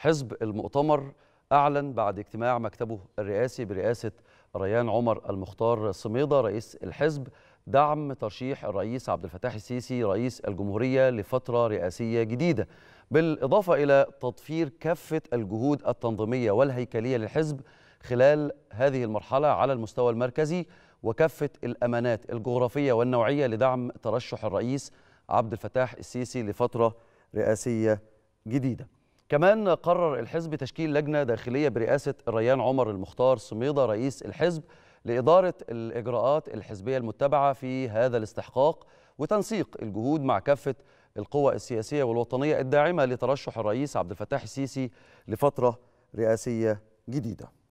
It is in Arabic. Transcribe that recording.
حزب المؤتمر أعلن بعد اجتماع مكتبه الرئاسي برئاسة ريان عمر المختار صميدة رئيس الحزب دعم ترشيح الرئيس عبد الفتاح السيسي رئيس الجمهورية لفترة رئاسية جديدة بالإضافة إلى تطفير كافة الجهود التنظيمية والهيكلية للحزب خلال هذه المرحلة على المستوى المركزي وكافة الأمانات الجغرافية والنوعية لدعم ترشح الرئيس عبد الفتاح السيسي لفترة رئاسية جديدة كمان قرر الحزب تشكيل لجنة داخلية برئاسة الريان عمر المختار سميضة رئيس الحزب لإدارة الإجراءات الحزبية المتبعة في هذا الاستحقاق وتنسيق الجهود مع كافة القوى السياسية والوطنية الداعمة لترشح الرئيس عبد الفتاح السيسي لفترة رئاسية جديدة